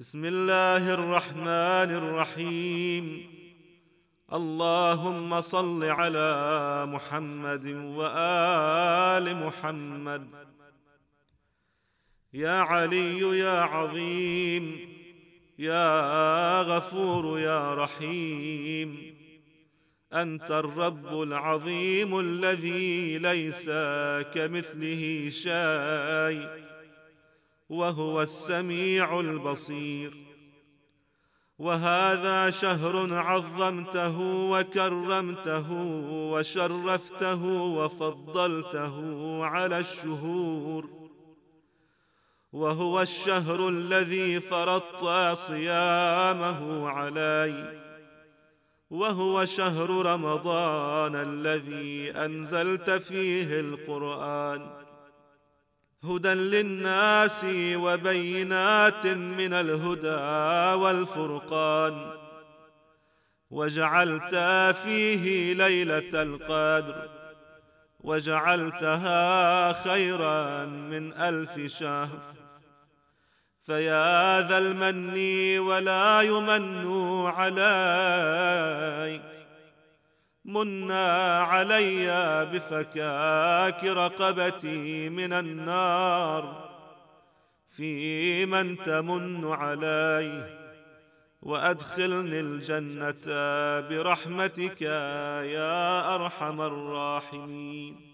بسم الله الرحمن الرحيم اللهم صل على محمد وآل محمد يا علي يا عظيم يا غفور يا رحيم أنت الرب العظيم الذي ليس كمثله شيء وهو السميع البصير وهذا شهر عظمته وكرمته وشرفته وفضلته على الشهور وهو الشهر الذي فرضت صيامه علي وهو شهر رمضان الذي انزلت فيه القران هدى للناس وبينات من الهدى والفرقان وجعلت فيه ليله القدر وجعلتها خيرا من الف شهر فيا ذا المن ولا يمن على منا علي بفكاك رقبتي من النار في من تمن علي وادخلني الجنه برحمتك يا ارحم الراحمين